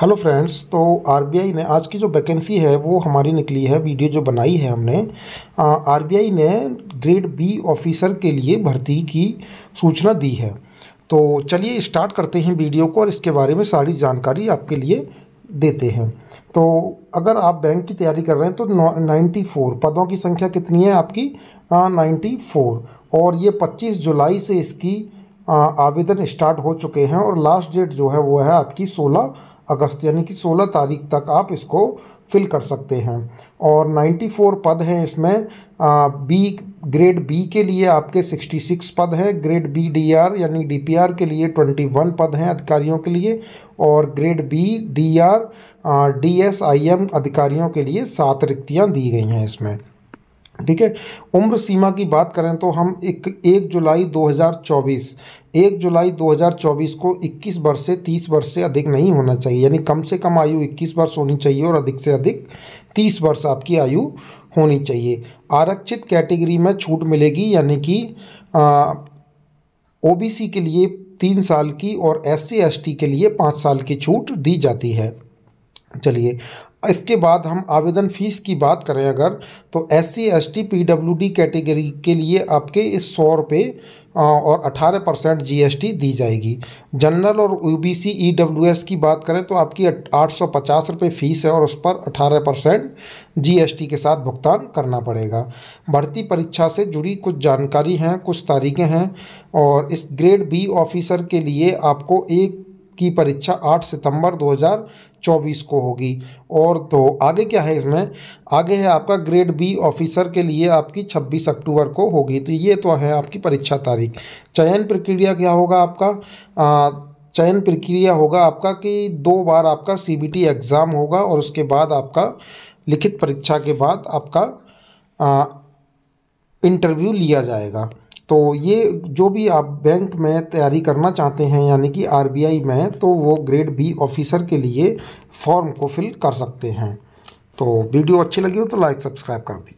hello friends तो RBI ने आज की जो वैकेंसी है वो हमारी निकली है वीडियो जो बनाई है हमने आरबीआई ने ग्रेड बी ऑफिसर के लिए भर्ती की सूचना दी है तो चलिए स्टार्ट करते हैं वीडियो को और इसके बारे में सारी जानकारी आपके लिए देते हैं तो अगर आप बैंक की तैयारी कर रहे हैं तो नाइन्टी फोर पदों की संख्या कितनी है आपकी नाइन्टी फोर और ये पच्चीस जुलाई से इसकी आवेदन स्टार्ट हो चुके हैं और लास्ट डेट जो है वो है आपकी 16 अगस्त यानी कि 16 तारीख तक आप इसको फिल कर सकते हैं और 94 पद हैं इसमें बी ग्रेड बी के लिए आपके 66 पद हैं ग्रेड बी डीआर यानी डीपीआर के लिए 21 पद हैं अधिकारियों के लिए और ग्रेड बी डीआर डीएसआईएम अधिकारियों के लिए सात रिक्तियाँ दी गई हैं इसमें ठीक है उम्र सीमा की बात करें तो हम एक एक जुलाई 2024 एक जुलाई 2024 को 21 वर्ष से 30 वर्ष से अधिक नहीं होना चाहिए यानी कम से कम आयु 21 वर्ष होनी चाहिए और अधिक से अधिक 30 वर्ष आपकी आयु होनी चाहिए आरक्षित कैटेगरी में छूट मिलेगी यानी कि ओबीसी के लिए तीन साल की और एस सी के लिए पाँच साल की छूट दी जाती है चलिए इसके बाद हम आवेदन फ़ीस की बात करें अगर तो S C S T P W D category के लिए आपके इस सौ रुपये और 18 परसेंट जी दी जाएगी जनरल और U B C E W S की बात करें तो आपकी आठ सौ पचास रुपये फ़ीस है और उस पर 18 परसेंट जी के साथ भुगतान करना पड़ेगा भर्ती परीक्षा से जुड़ी कुछ जानकारी हैं कुछ तारीखें हैं और इस ग्रेड बी ऑफिसर के लिए आपको एक की परीक्षा 8 सितंबर 2024 को होगी और तो आगे क्या है इसमें आगे है आपका ग्रेड बी ऑफिसर के लिए आपकी 26 अक्टूबर को होगी तो ये तो है आपकी परीक्षा तारीख चयन प्रक्रिया क्या होगा आपका आ, चयन प्रक्रिया होगा आपका कि दो बार आपका सी एग्ज़ाम होगा और उसके बाद आपका लिखित परीक्षा के बाद आपका इंटरव्यू लिया जाएगा तो ये जो भी आप बैंक में तैयारी करना चाहते हैं यानी कि आरबीआई में तो वो ग्रेड बी ऑफिसर के लिए फॉर्म को फिल कर सकते हैं तो वीडियो अच्छी लगी हो तो लाइक सब्सक्राइब कर दीजिए